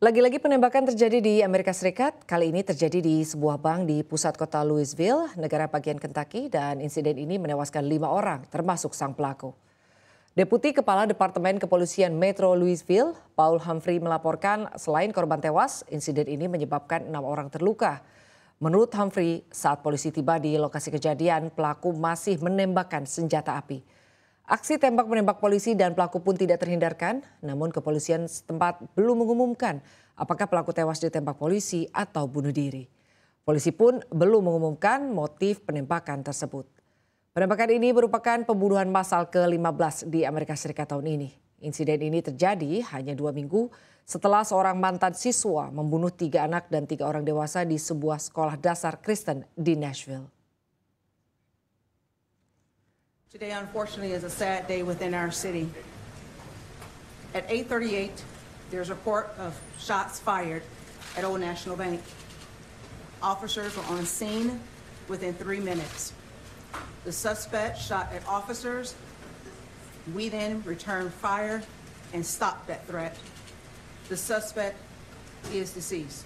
Lagi-lagi penembakan terjadi di Amerika Serikat, kali ini terjadi di sebuah bank di pusat kota Louisville, negara bagian Kentucky, dan insiden ini menewaskan lima orang, termasuk sang pelaku. Deputi Kepala Departemen Kepolisian Metro Louisville, Paul Humphrey melaporkan selain korban tewas, insiden ini menyebabkan enam orang terluka. Menurut Humphrey, saat polisi tiba di lokasi kejadian, pelaku masih menembakkan senjata api. Aksi tembak menembak polisi dan pelaku pun tidak terhindarkan, namun kepolisian setempat belum mengumumkan apakah pelaku tewas ditembak polisi atau bunuh diri. Polisi pun belum mengumumkan motif penembakan tersebut. Penembakan ini merupakan pembunuhan massal ke-15 di Amerika Serikat tahun ini. Insiden ini terjadi hanya dua minggu setelah seorang mantan siswa membunuh tiga anak dan tiga orang dewasa di sebuah sekolah dasar Kristen di Nashville. Today, unfortunately, is a sad day within our city. At 8:38, there's a report of shots fired at Old National Bank. Officers were on scene within three minutes. The suspect shot at officers. We then returned fire and stopped that threat. The suspect is deceased.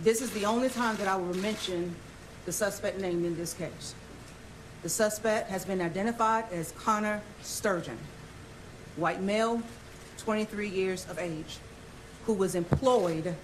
This is the only time that I will mention the suspect named in this case. The suspect has been identified as Connor Sturgeon, white male, 23 years of age, who was employed